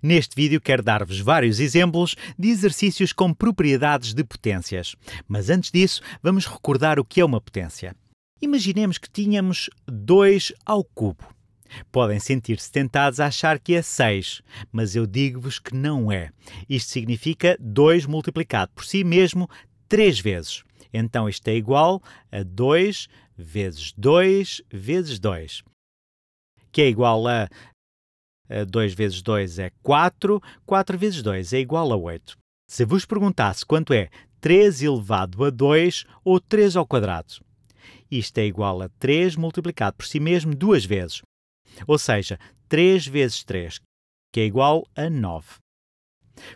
Neste vídeo quero dar-vos vários exemplos de exercícios com propriedades de potências. Mas antes disso, vamos recordar o que é uma potência. Imaginemos que tínhamos 2 ao cubo. Podem sentir-se tentados a achar que é 6, mas eu digo-vos que não é. Isto significa 2 multiplicado por si mesmo 3 vezes. Então isto é igual a 2 vezes 2 vezes 2, que é igual a 2 eh, vezes 2 é 4, 4 vezes 2 é igual a 8. Se vos perguntasse quanto é 3 elevado a 2 ou 3 ao quadrado, isto é igual a 3 multiplicado por si mesmo duas vezes, ou seja, 3 vezes 3, que é igual a 9.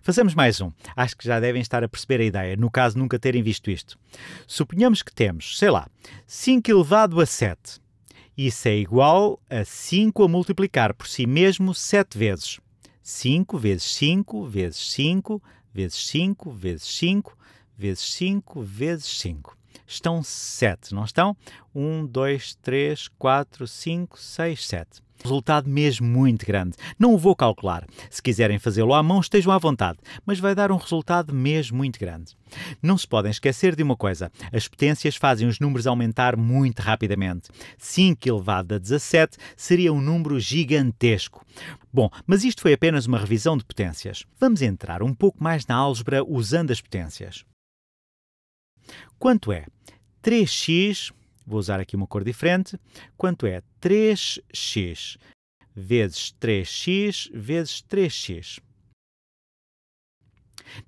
Fazemos mais um. Acho que já devem estar a perceber a ideia, no caso nunca terem visto isto. Suponhamos que temos, sei lá, 5 elevado a 7. Isso é igual a 5 a multiplicar por si mesmo 7 vezes. 5 vezes 5 vezes 5 vezes 5 vezes 5 vezes 5 vezes 5. Estão 7, não estão? 1, 2, 3, 4, 5, 6, 7. Resultado mesmo muito grande. Não o vou calcular. Se quiserem fazê-lo à mão, estejam à vontade, mas vai dar um resultado mesmo muito grande. Não se podem esquecer de uma coisa: as potências fazem os números aumentar muito rapidamente. 5 elevado a 17 seria um número gigantesco. Bom, mas isto foi apenas uma revisão de potências. Vamos entrar um pouco mais na álgebra usando as potências. Quanto é 3x Vou usar aqui uma cor diferente. Quanto é 3x vezes 3x vezes 3x?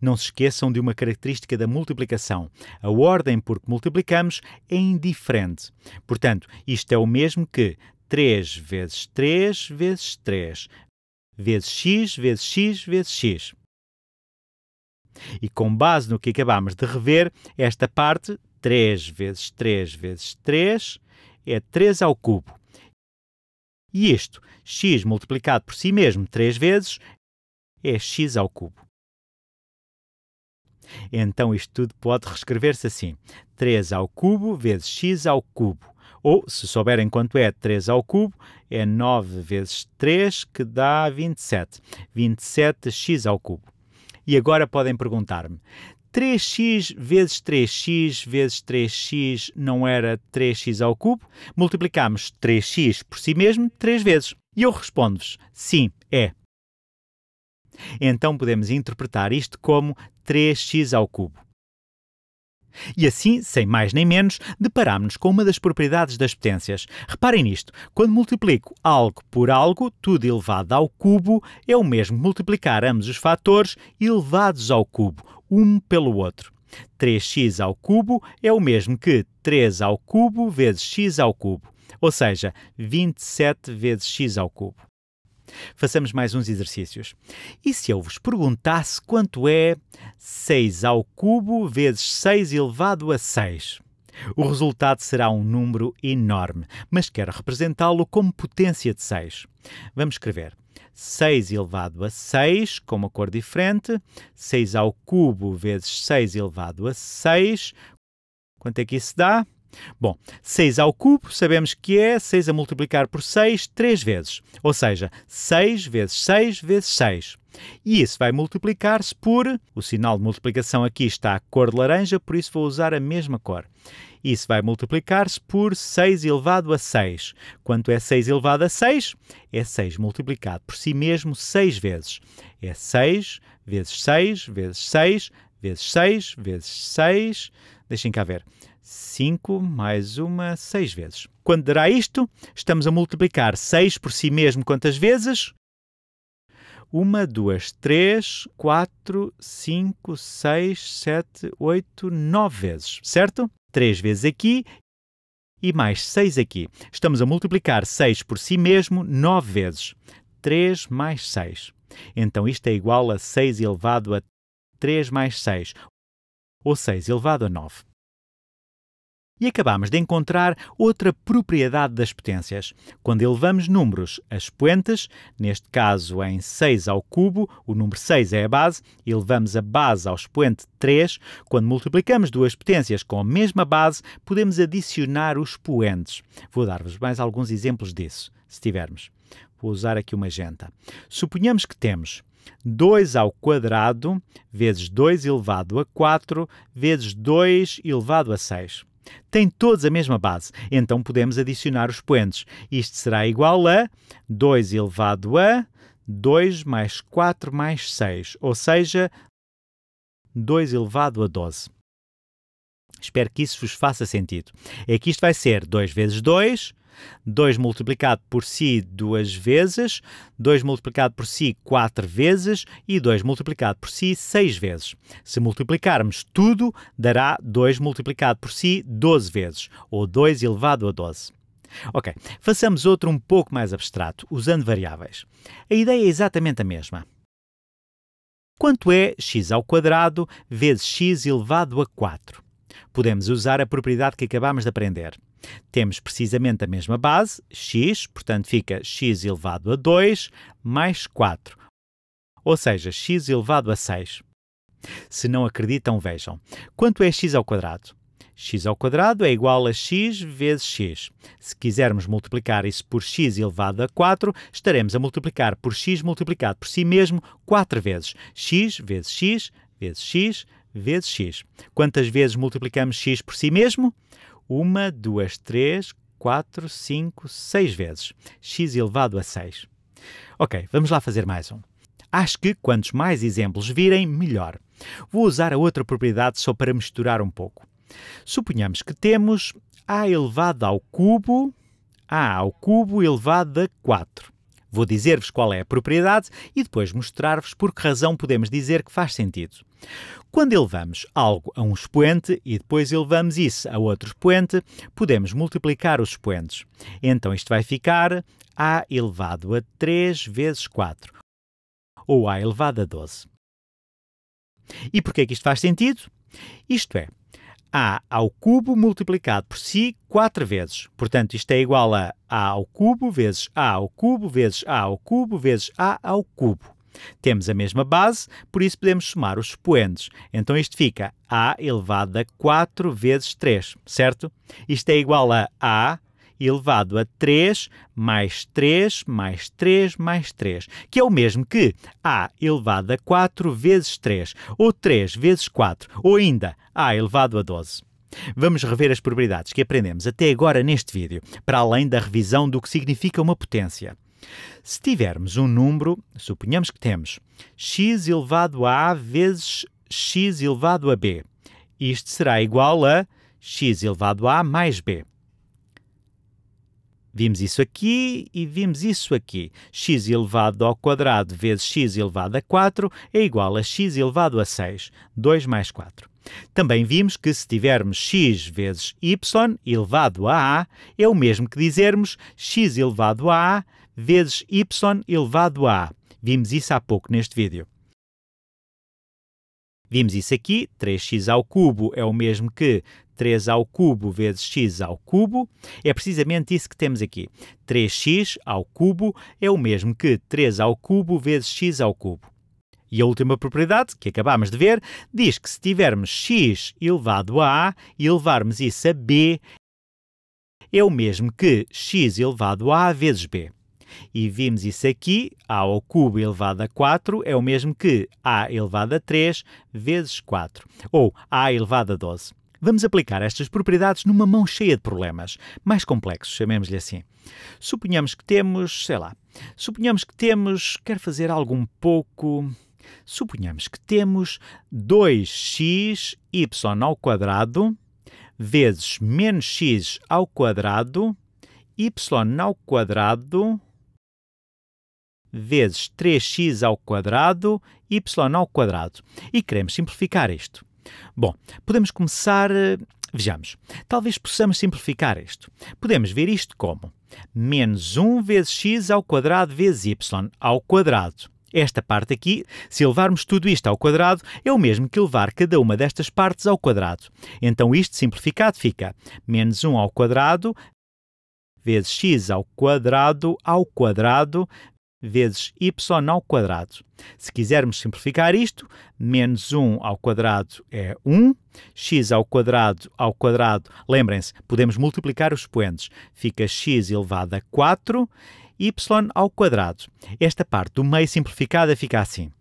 Não se esqueçam de uma característica da multiplicação. A ordem por que multiplicamos é indiferente. Portanto, isto é o mesmo que 3 vezes 3 vezes 3 vezes x vezes x vezes x. E com base no que acabámos de rever, esta parte 3 vezes 3 vezes 3 é 3 ao cubo. E isto, x multiplicado por si mesmo 3 vezes, é x ao cubo. Então isto tudo pode reescrever-se assim: 3 ao cubo vezes x ao cubo. Ou, se souberem quanto é 3 ao cubo, é 9 vezes 3, que dá 27. 27x ao cubo. E agora podem perguntar-me: 3x vezes 3x vezes 3x não era 3x ao cubo, multiplicamos 3x por si mesmo 3 vezes. E eu respondo-vos: sim, é. Então podemos interpretar isto como 3x ao cubo. E assim, sem mais nem menos, deparámos-nos com uma das propriedades das potências. Reparem nisto: quando multiplico algo por algo, tudo elevado ao cubo, é o mesmo multiplicar ambos os fatores elevados ao cubo, um pelo outro. 3x ao cubo é o mesmo que 3 ao cubo vezes x ao cubo, ou seja, 27 vezes x ao cubo. Façamos mais uns exercícios. E se eu vos perguntasse quanto é 6 ao cubo vezes 6 elevado a 6? O resultado será um número enorme, mas quero representá-lo como potência de 6. Vamos escrever 6 elevado a 6, com uma cor diferente. 6 ao cubo vezes 6 elevado a 6. Quanto é que isso dá? Bom, 6 ao cubo sabemos que é 6 a multiplicar por 6 três vezes, ou seja, 6 vezes 6 vezes 6. E isso vai multiplicar-se por. O sinal de multiplicação aqui está a cor de laranja, por isso vou usar a mesma cor. Isso vai multiplicar-se por 6 elevado a 6. Quanto é 6 elevado a 6? É 6 multiplicado por si mesmo 6 vezes. É 6 vezes 6 vezes 6 vezes 6 vezes 6. Deixem cá ver. 5 mais uma, 6 vezes. Quando dará isto, estamos a multiplicar 6 por si mesmo quantas vezes? 1, 2, 3, 4, 5, 6, 7, 8, 9 vezes, certo? 3 vezes aqui e mais 6 aqui. Estamos a multiplicar 6 por si mesmo 9 vezes. 3 mais 6. Então isto é igual a 6 elevado a 3 mais 6, ou 6 elevado a 9. E acabamos de encontrar outra propriedade das potências. Quando elevamos números a expoentes, neste caso em 6 ao cubo, o número 6 é a base, elevamos a base ao expoente 3. Quando multiplicamos duas potências com a mesma base, podemos adicionar os expoentes. Vou dar-vos mais alguns exemplos disso, se tivermos. Vou usar aqui uma magenta. Suponhamos que temos 2 ao quadrado vezes 2 elevado a 4 vezes 2 elevado a 6 têm todos a mesma base. Então podemos adicionar os poentes. Isto será igual a 2 elevado a 2 mais 4 mais 6, ou seja, 2 elevado a 12. Espero que isso vos faça sentido. É que isto vai ser 2 vezes 2 2 multiplicado por si duas vezes, 2 multiplicado por si quatro vezes e 2 multiplicado por si seis vezes. Se multiplicarmos tudo, dará 2 multiplicado por si 12 vezes, ou 2 elevado a 12. Ok, façamos outro um pouco mais abstrato, usando variáveis. A ideia é exatamente a mesma. Quanto é x ao quadrado vezes x elevado a 4? podemos usar a propriedade que acabamos de aprender. Temos precisamente a mesma base, x, portanto fica x elevado a 2 mais 4, ou seja, x elevado a 6. Se não acreditam, vejam. Quanto é x ao quadrado? x ao quadrado é igual a x vezes x. Se quisermos multiplicar isso por x elevado a 4, estaremos a multiplicar por x multiplicado por si mesmo 4 vezes. x vezes x vezes x vezes x. Quantas vezes multiplicamos x por si mesmo? Uma, duas, três, quatro, cinco, seis vezes. x elevado a 6. Ok, vamos lá fazer mais um. Acho que quantos mais exemplos virem, melhor. Vou usar a outra propriedade só para misturar um pouco. Suponhamos que temos a elevado ao cubo, a ao cubo elevado a 4. Vou dizer-vos qual é a propriedade e depois mostrar-vos por que razão podemos dizer que faz sentido. Quando elevamos algo a um expoente e depois elevamos isso a outro expoente, podemos multiplicar os expoentes. Então isto vai ficar a elevado a 3 vezes 4, ou a elevado a 12. E porquê é que isto faz sentido? Isto é, a ao cubo multiplicado por si quatro vezes. Portanto, isto é igual a a ao cubo vezes a ao cubo vezes a ao cubo vezes a ao cubo. Temos a mesma base, por isso podemos somar os expoentes. Então isto fica a elevado a 4 vezes 3, certo? Isto é igual a a elevado a 3 mais 3 mais 3 mais 3, que é o mesmo que a elevado a 4 vezes 3, ou 3 vezes 4, ou ainda a elevado a 12. Vamos rever as propriedades que aprendemos até agora neste vídeo, para além da revisão do que significa uma potência. Se tivermos um número, suponhamos que temos x elevado a a vezes x elevado a b. Isto será igual a x elevado a mais b. Vimos isso aqui e vimos isso aqui. x elevado ao quadrado vezes x elevado a 4 é igual a x elevado a 6, 2 mais 4. Também vimos que se tivermos x vezes y elevado a a, é o mesmo que dizermos x elevado a a vezes y elevado a a. Vimos isso há pouco neste vídeo. Vimos isso aqui, 3x ao cubo é o mesmo que 3 ao cubo vezes x ao cubo, é precisamente isso que temos aqui. 3x ao cubo é o mesmo que 3 ao cubo vezes x ao cubo. E a última propriedade, que acabámos de ver, diz que se tivermos x elevado a a e elevarmos isso a b, é o mesmo que x elevado a a vezes b. E vimos isso aqui, a ao cubo elevado a 4 é o mesmo que a elevado a 3 vezes 4, ou a elevado a 12. Vamos aplicar estas propriedades numa mão cheia de problemas, mais complexos, chamemos-lhe assim. Suponhamos que temos, sei lá, suponhamos que temos, quero fazer algo um pouco. Suponhamos que temos 2xy ao quadrado vezes menos x ao quadrado y ao quadrado vezes 3x ao quadrado y ao quadrado. E queremos simplificar isto. Bom, podemos começar. Eh, vejamos, talvez possamos simplificar isto. Podemos ver isto como menos 1 vezes x ao quadrado vezes y ao quadrado. Esta parte aqui, se levarmos tudo isto ao quadrado, é o mesmo que levar cada uma destas partes ao quadrado. Então isto simplificado fica menos 1 ao quadrado vezes x ao quadrado ao quadrado vezes y ao quadrado. Se quisermos simplificar isto, menos 1 ao quadrado é 1, x ao quadrado ao quadrado, lembrem-se, podemos multiplicar os expoentes, fica x elevado a 4, y ao quadrado. Esta parte do meio simplificada fica assim.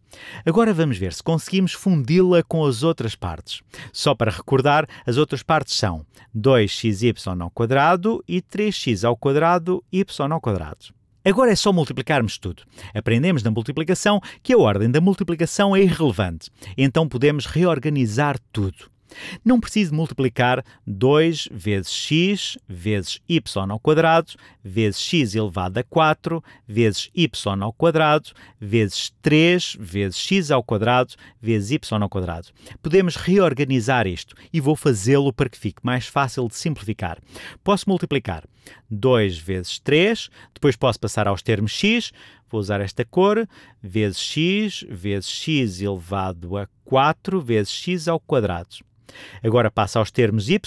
Agora vamos ver se conseguimos fundi-la com as outras partes. Só para recordar, as outras partes são 2xy ao quadrado e 3x ao quadrado y ao quadrado. Agora é só multiplicarmos tudo. Aprendemos na multiplicação que a ordem da multiplicação é irrelevante, então podemos reorganizar tudo. Não preciso multiplicar 2 vezes x vezes y ao quadrado vezes x elevado a 4 vezes y ao quadrado vezes 3 vezes x ao quadrado vezes y ao quadrado. Podemos reorganizar isto e vou fazê-lo para que fique mais fácil de simplificar. Posso multiplicar 2 vezes 3, depois posso passar aos termos x, vou usar esta cor, vezes x, vezes x elevado a 4, vezes x ao quadrado. Agora passo aos termos y,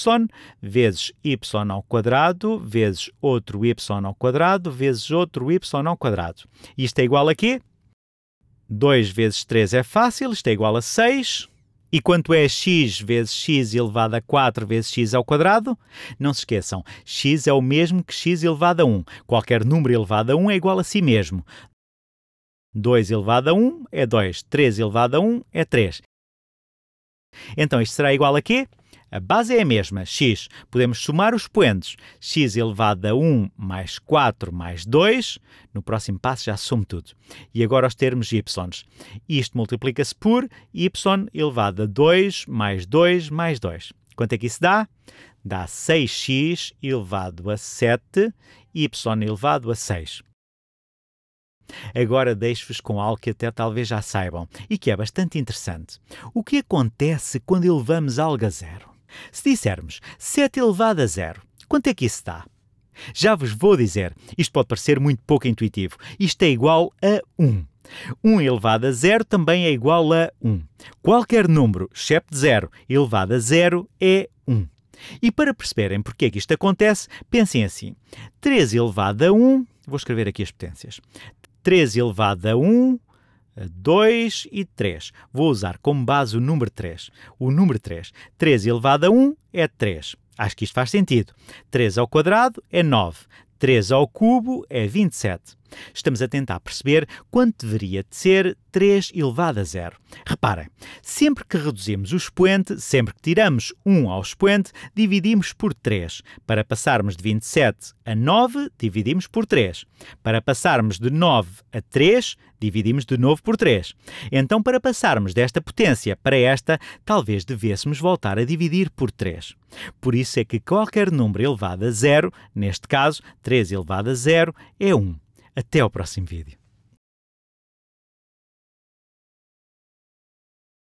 vezes y ao quadrado, vezes outro y ao quadrado, vezes outro y ao quadrado. Isto é igual a quê? 2 vezes 3 é fácil, isto é igual a 6. E quanto é x vezes x elevado a 4 vezes x ao quadrado? Não se esqueçam, x é o mesmo que x elevado a 1. Qualquer número elevado a 1 é igual a si mesmo. 2 elevado a 1 é 2, 3 elevado a 1 é 3. Então isto será igual a quê? A base é a mesma, x. Podemos somar os poentes. x elevado a 1 mais 4 mais 2. No próximo passo já somo tudo. E agora os termos y. Isto multiplica-se por y elevado a 2 mais 2 mais 2. Quanto é que isso dá? Dá 6x elevado a 7, y elevado a 6. Agora deixo-vos com algo que até talvez já saibam e que é bastante interessante. O que acontece quando elevamos algo a zero? Se dissermos 7 elevado a 0, quanto é que isso dá? Já vos vou dizer, isto pode parecer muito pouco intuitivo. Isto é igual a 1. 1 elevado a 0 também é igual a 1. Qualquer número, excepto 0, elevado a 0 é 1. E para perceberem porque é que isto acontece, pensem assim. 3 elevado a 1, vou escrever aqui as potências. 3 elevado a 1 2 e 3. Vou usar como base o número 3. O número 3. 3 elevado a 1 é 3. Acho que isto faz sentido. 3 ao quadrado é 9. 3 ao cubo é 27. Estamos a tentar perceber quanto deveria de ser 3 elevado a zero. Reparem, sempre que reduzimos o expoente, sempre que tiramos 1 ao expoente, dividimos por 3. Para passarmos de 27 a 9, dividimos por 3. Para passarmos de 9 a 3, dividimos de novo por 3. Então, para passarmos desta potência para esta, talvez devêssemos voltar a dividir por 3. Por isso é que qualquer número elevado a zero, neste caso 3 elevado a zero, é 1. Até ao próximo vídeo.